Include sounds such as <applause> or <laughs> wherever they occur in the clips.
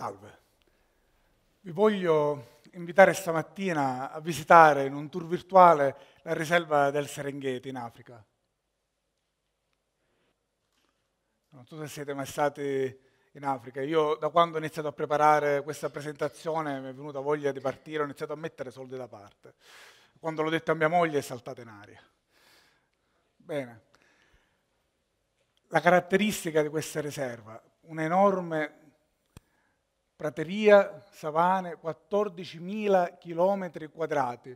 Salve. Vi voglio invitare stamattina a visitare in un tour virtuale la riserva del Serengeti in Africa. Non so se siete mai stati in Africa. Io da quando ho iniziato a preparare questa presentazione mi è venuta voglia di partire, ho iniziato a mettere soldi da parte. Quando l'ho detto a mia moglie è saltata in aria. Bene. La caratteristica di questa riserva, un'enorme prateria, savane, 14.000 km quadrati,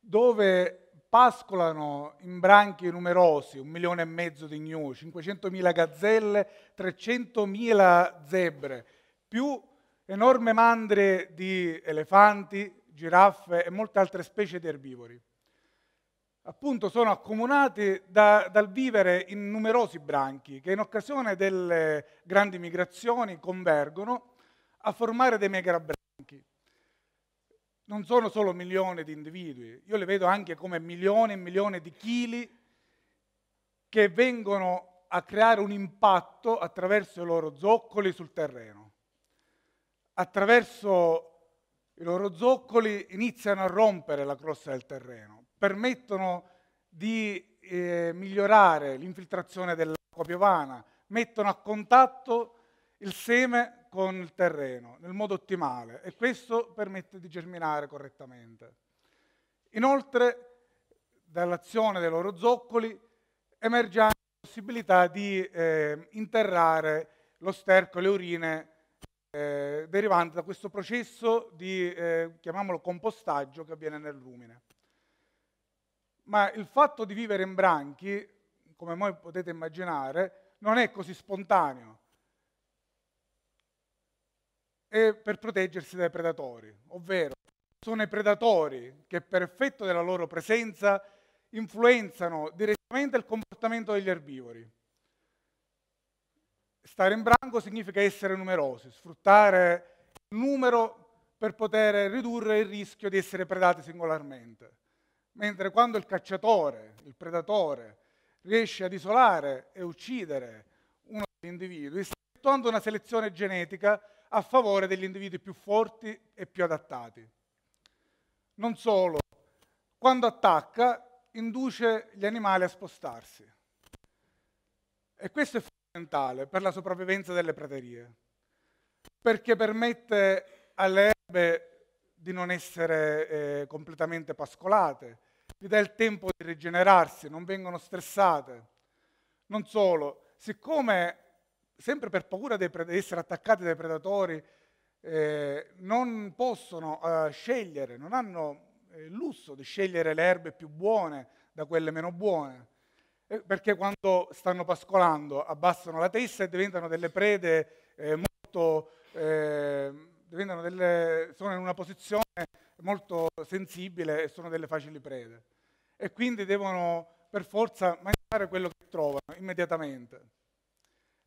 dove pascolano in branchi numerosi, un milione e mezzo di gnu, 500.000 gazzelle, 300.000 zebre, più enorme mandre di elefanti, giraffe e molte altre specie di erbivori. Appunto sono accomunati da, dal vivere in numerosi branchi che in occasione delle grandi migrazioni convergono a formare dei megabranchi. Non sono solo milioni di individui, io le vedo anche come milioni e milioni di chili che vengono a creare un impatto attraverso i loro zoccoli sul terreno. Attraverso i loro zoccoli iniziano a rompere la crosta del terreno, permettono di eh, migliorare l'infiltrazione dell'acqua piovana, mettono a contatto il seme con il terreno nel modo ottimale e questo permette di germinare correttamente. Inoltre, dall'azione dei loro zoccoli emerge anche la possibilità di eh, interrare lo sterco e le urine eh, derivanti da questo processo di, eh, chiamiamolo, compostaggio che avviene nel rumine. Ma il fatto di vivere in branchi, come voi potete immaginare, non è così spontaneo e per proteggersi dai predatori, ovvero sono i predatori che per effetto della loro presenza influenzano direttamente il comportamento degli erbivori. Stare in branco significa essere numerosi, sfruttare il numero per poter ridurre il rischio di essere predati singolarmente. Mentre quando il cacciatore, il predatore, riesce ad isolare e uccidere uno degli individui, effettuando una selezione genetica, a favore degli individui più forti e più adattati. Non solo, quando attacca induce gli animali a spostarsi. E questo è fondamentale per la sopravvivenza delle praterie, perché permette alle erbe di non essere eh, completamente pascolate, gli dà il tempo di rigenerarsi, non vengono stressate. Non solo, siccome sempre per paura di essere attaccati dai predatori, eh, non possono eh, scegliere, non hanno eh, il lusso di scegliere le erbe più buone da quelle meno buone, eh, perché quando stanno pascolando abbassano la testa e diventano delle prede eh, molto... Eh, diventano delle, sono in una posizione molto sensibile e sono delle facili prede. E quindi devono per forza mangiare quello che trovano immediatamente.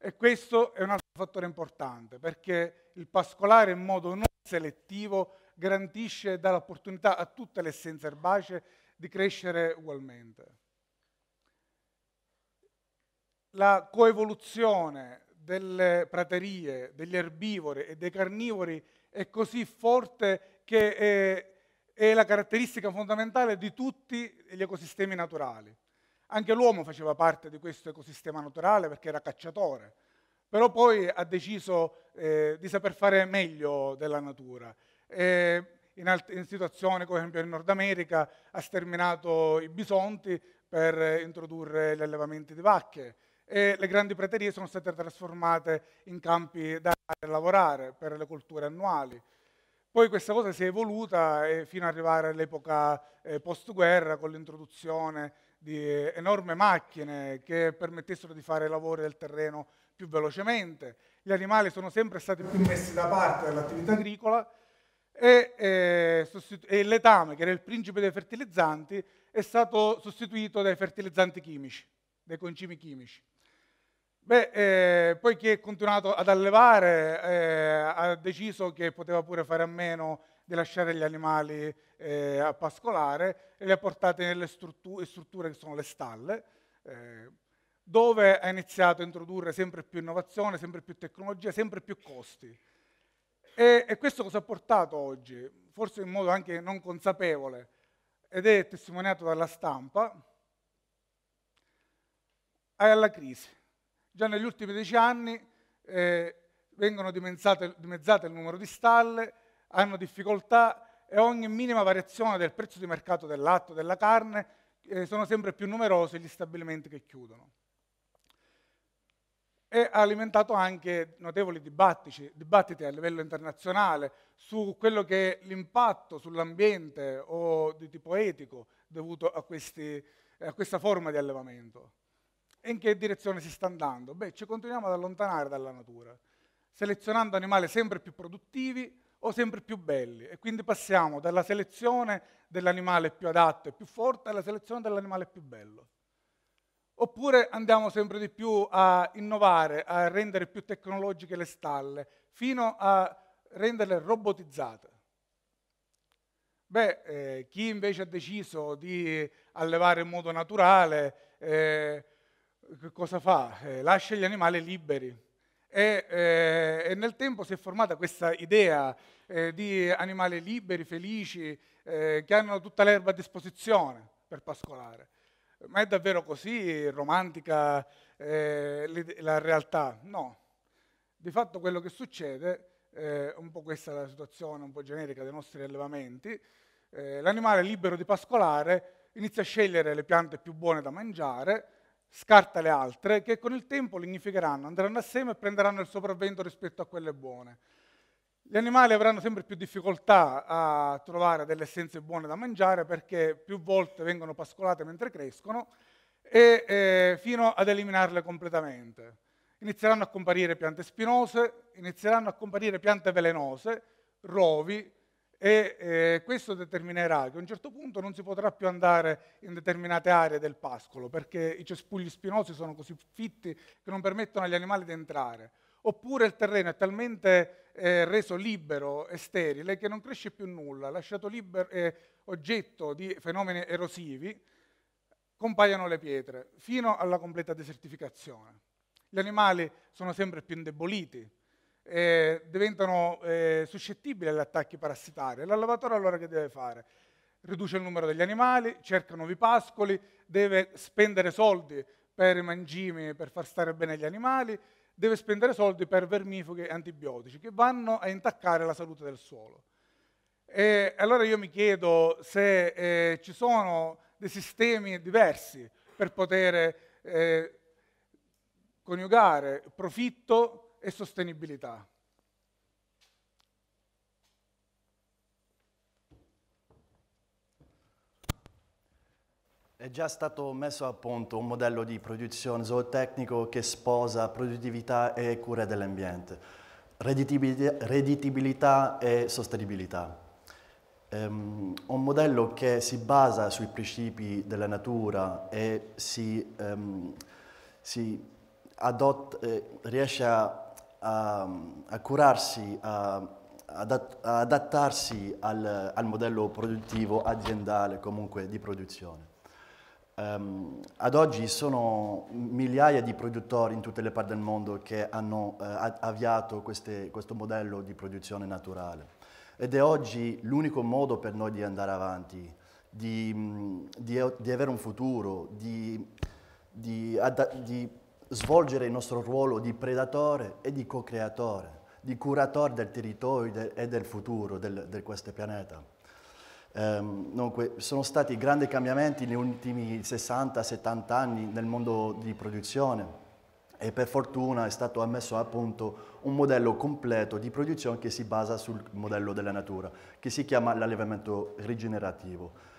E questo è un altro fattore importante, perché il pascolare in modo non selettivo garantisce e dà l'opportunità a tutte le essenze erbacee di crescere ugualmente. La coevoluzione delle praterie, degli erbivori e dei carnivori è così forte che è, è la caratteristica fondamentale di tutti gli ecosistemi naturali. Anche l'uomo faceva parte di questo ecosistema naturale perché era cacciatore, però poi ha deciso eh, di saper fare meglio della natura. Eh, in, alt- in situazioni come esempio in Nord America ha sterminato i bisonti per introdurre gli allevamenti di vacche e le grandi praterie sono state trasformate in campi da lavorare per le colture annuali. Poi questa cosa si è evoluta fino ad arrivare all'epoca eh, post-guerra con l'introduzione di enorme macchine che permettessero di fare i lavori del terreno più velocemente. Gli animali sono sempre stati più messi da parte dall'attività agricola e, eh, e letame, che era il principe dei fertilizzanti, è stato sostituito dai fertilizzanti chimici, dai concimi chimici. Beh, eh, poi chi è continuato ad allevare eh, ha deciso che poteva pure fare a meno di lasciare gli animali eh, a pascolare e li ha portati nelle strutture, strutture, che sono le stalle, eh, dove ha iniziato a introdurre sempre più innovazione, sempre più tecnologia, sempre più costi. E, e questo cosa ha portato oggi? Forse in modo anche non consapevole, ed è testimoniato dalla stampa, alla crisi. Già negli ultimi dieci anni eh, vengono dimezzate il numero di stalle, hanno difficoltà e ogni minima variazione del prezzo di mercato del latte o della carne eh, sono sempre più numerosi gli stabilimenti che chiudono. E ha alimentato anche notevoli dibattiti a livello internazionale su quello che è l'impatto sull'ambiente o di tipo etico dovuto a, questi, a questa forma di allevamento. E in che direzione si sta andando? Beh, ci continuiamo ad allontanare dalla natura selezionando animali sempre più produttivi, o sempre più belli e quindi passiamo dalla selezione dell'animale più adatto e più forte alla selezione dell'animale più bello. Oppure andiamo sempre di più a innovare, a rendere più tecnologiche le stalle, fino a renderle robotizzate. Beh, eh, chi invece ha deciso di allevare in modo naturale, eh, cosa fa? Eh, lascia gli animali liberi e, eh, e, nel tempo si è formata questa idea eh, di animali liberi, felici, eh, che hanno tutta l'erba a disposizione per pascolare. Ma è davvero così romantica eh, la realtà? No. Di fatto quello che succede, eh, un po' questa è la situazione un po' generica dei nostri allevamenti, eh, l'animale libero di pascolare inizia a scegliere le piante più buone da mangiare, scarta le altre, che con il tempo lignificheranno, andranno assieme e prenderanno il sopravvento rispetto a quelle buone. Gli animali avranno sempre più difficoltà a trovare delle essenze buone da mangiare perché più volte vengono pascolate mentre crescono e eh, fino ad eliminarle completamente. Inizieranno a comparire piante spinose, inizieranno a comparire piante velenose, rovi, e eh, questo determinerà che a un certo punto non si potrà più andare in determinate aree del pascolo perché i cespugli spinosi sono così fitti che non permettono agli animali di entrare, oppure il terreno è talmente eh, reso libero e sterile che non cresce più nulla, lasciato libero, eh, oggetto di fenomeni erosivi, compaiono le pietre fino alla completa desertificazione. Gli animali sono sempre più indeboliti, eh, diventano eh, suscettibili agli attacchi parassitari. L'allevatore allora che deve fare? Riduce il numero degli animali, cerca nuovi pascoli, deve spendere soldi per i mangimi, per far stare bene gli animali, deve spendere soldi per vermifughi e antibiotici che vanno a intaccare la salute del suolo. E allora io mi chiedo se eh, ci sono dei sistemi diversi per poter eh, coniugare profitto e sostenibilità. È già stato messo a punto un modello di produzione zootecnico che sposa produttività e cura dell'ambiente, redditività e sostenibilità. Um, un modello che si basa sui principi della natura e si, um, si adotta, eh, riesce a a, ehm, a curarsi, a, adat, adattarsi al, al, modello produttivo aziendale, comunque di produzione. Um, ad oggi sono migliaia di produttori in tutte le parti del mondo che hanno eh, avviato queste, questo modello di produzione naturale ed è oggi l'unico modo per noi di andare avanti, di, di, di avere un futuro, di, di, svolgere il nostro ruolo di predatore e di co-creatore, di curatore del territorio e del futuro di questo pianeta. Ehm, dunque, sono stati grandi cambiamenti negli ultimi 60-70 anni nel mondo di produzione e per fortuna è stato ammesso a punto un modello completo di produzione che si basa sul modello della natura, che si chiama l'allevamento rigenerativo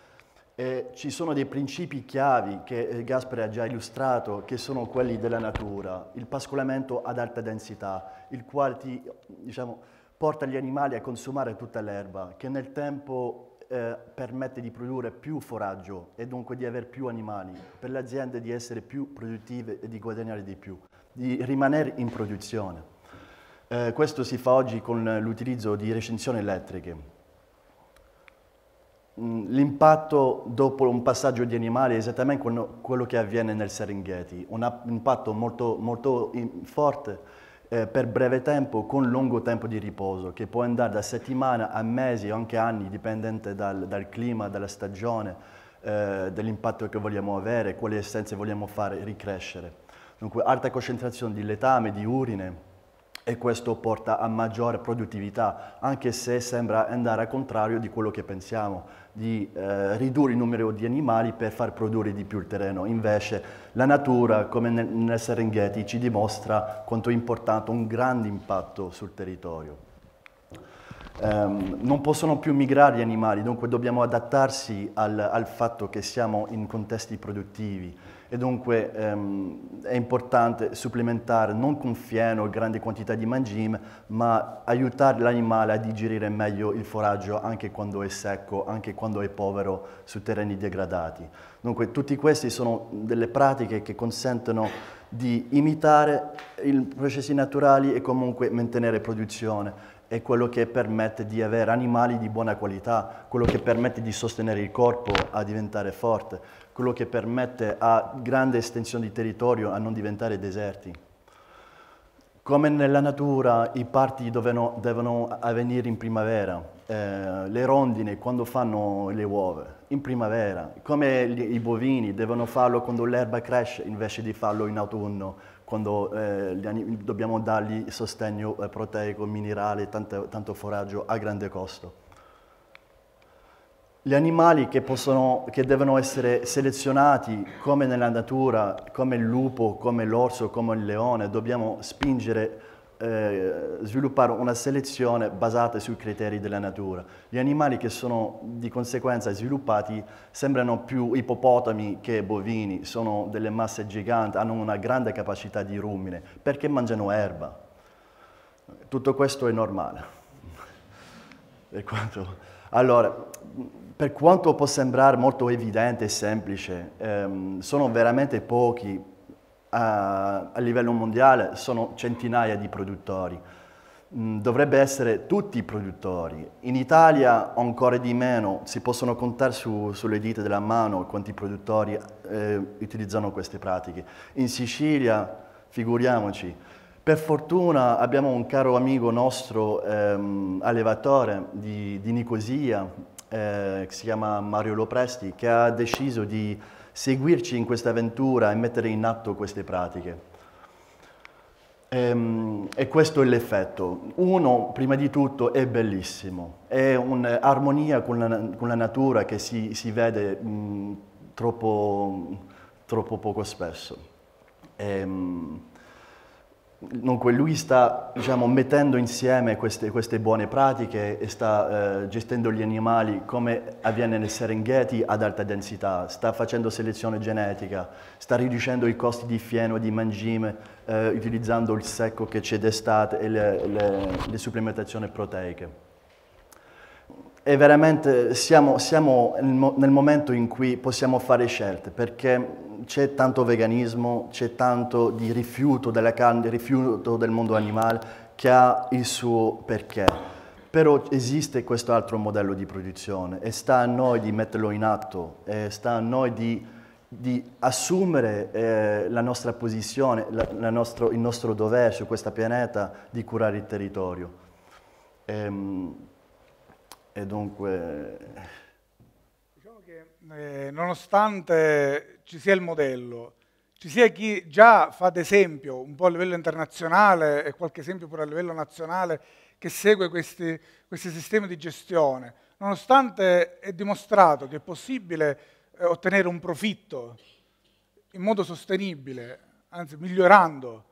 eh, ci sono dei principi chiavi che eh, Gaspare ha già illustrato, che sono quelli della natura, il pascolamento ad alta densità, il quale ti, diciamo, porta gli animali a consumare tutta l'erba, che nel tempo eh, permette di produrre più foraggio e dunque di avere più animali, per le aziende di essere più produttive e di guadagnare di più, di rimanere in produzione. Eh, questo si fa oggi con l'utilizzo di recensioni elettriche Mm, l'impatto dopo un passaggio di animali è esattamente quello che avviene nel Serengeti, un impatto molto, molto forte eh, per breve tempo con lungo tempo di riposo, che può andare da settimana a mesi o anche anni, dipendente dal, dal clima, dalla stagione, eh, dell'impatto che vogliamo avere, quali essenze vogliamo fare ricrescere. Dunque alta concentrazione di letame, di urine, e questo porta a maggiore produttività, anche se sembra andare al contrario di quello che pensiamo, di eh, ridurre il numero di animali per far produrre di più il terreno. Invece la natura, come nel, nel Serengeti, ci dimostra quanto è importante un grande impatto sul territorio. Um, non possono più migrare gli animali, dunque dobbiamo adattarsi al, al fatto che siamo in contesti produttivi e dunque ehm, è importante supplementare non con fieno grandi quantità di mangime, ma aiutare l'animale a digerire meglio il foraggio anche quando è secco, anche quando è povero su terreni degradati. Dunque tutti questi sono delle pratiche che consentono di imitare i processi naturali e comunque mantenere produzione è quello che permette di avere animali di buona qualità, quello che permette di sostenere il corpo a diventare forte quello che permette a grande estensione di territorio a non diventare deserti. Come nella natura i parti devono, devono avvenire in primavera, eh, le rondine quando fanno le uova, in primavera, come gli, i bovini devono farlo quando l'erba cresce invece di farlo in autunno, quando eh, dobbiamo dargli sostegno eh, proteico, minerale, tanto, tanto foraggio a grande costo gli animali che, possono, che, devono essere selezionati come nella natura, come il lupo, come l'orso, come il leone, dobbiamo spingere, eh, sviluppare una selezione basata sui criteri della natura. Gli animali che sono di conseguenza sviluppati sembrano più ipopotami che bovini, sono delle masse giganti, hanno una grande capacità di rumine, perché mangiano erba. Tutto questo è normale. per <laughs> quanto... Allora, per quanto può sembrare molto evidente e semplice, ehm, sono veramente pochi a, a, livello mondiale, sono centinaia di produttori. Mm, dovrebbe essere tutti i produttori. In Italia ancora di meno, si possono contare su, sulle dita della mano quanti produttori eh, utilizzano queste pratiche. In Sicilia, figuriamoci, per fortuna abbiamo un caro amico nostro ehm, allevatore di, di Nicosia, eh, che si chiama Mario Lopresti, che ha deciso di seguirci in questa avventura e mettere in atto queste pratiche. Ehm, e, questo è l'effetto. Uno, prima di tutto, è bellissimo, è un'armonia con, con, la natura che si, si vede mh, troppo, troppo, poco spesso. E, ehm, mh, Dunque lui sta diciamo, mettendo insieme queste, queste, buone pratiche e sta eh, gestendo gli animali come avviene nel Serengeti ad alta densità, sta facendo selezione genetica, sta riducendo i costi di fieno e di mangime eh, utilizzando il secco che c'è d'estate e le, le, le supplementazioni proteiche e veramente siamo, siamo nel momento in cui possiamo fare scelte, perché c'è tanto veganismo, c'è tanto di rifiuto della carne, di rifiuto del mondo animale, che ha il suo perché. Però esiste questo altro modello di produzione e sta a noi di metterlo in atto, sta a noi di, di assumere eh, la nostra posizione, la, la nostro, il nostro dovere su questo pianeta di curare il territorio. Ehm, e dunque... Diciamo che eh, nonostante ci sia il modello, ci sia chi già fa ad esempio un po' a livello internazionale e qualche esempio pure a livello nazionale che segue questi, questi sistemi di gestione, nonostante è dimostrato che è possibile eh, ottenere un profitto in modo sostenibile, anzi migliorando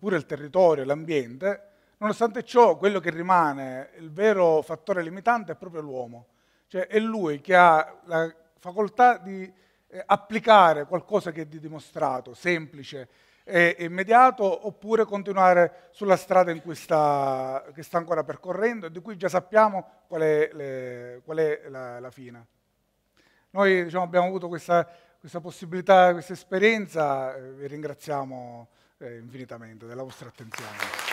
pure il territorio, l'ambiente, Nonostante ciò, quello che rimane, il vero fattore limitante è proprio l'uomo. Cioè è lui che ha la facoltà di eh, applicare qualcosa che è di dimostrato, semplice e immediato, oppure continuare sulla strada in cui sta, che sta ancora percorrendo e di cui già sappiamo qual è, le, qual è la, la, fine. Noi diciamo, abbiamo avuto questa, questa possibilità, questa esperienza, eh, vi ringraziamo eh, infinitamente della vostra attenzione.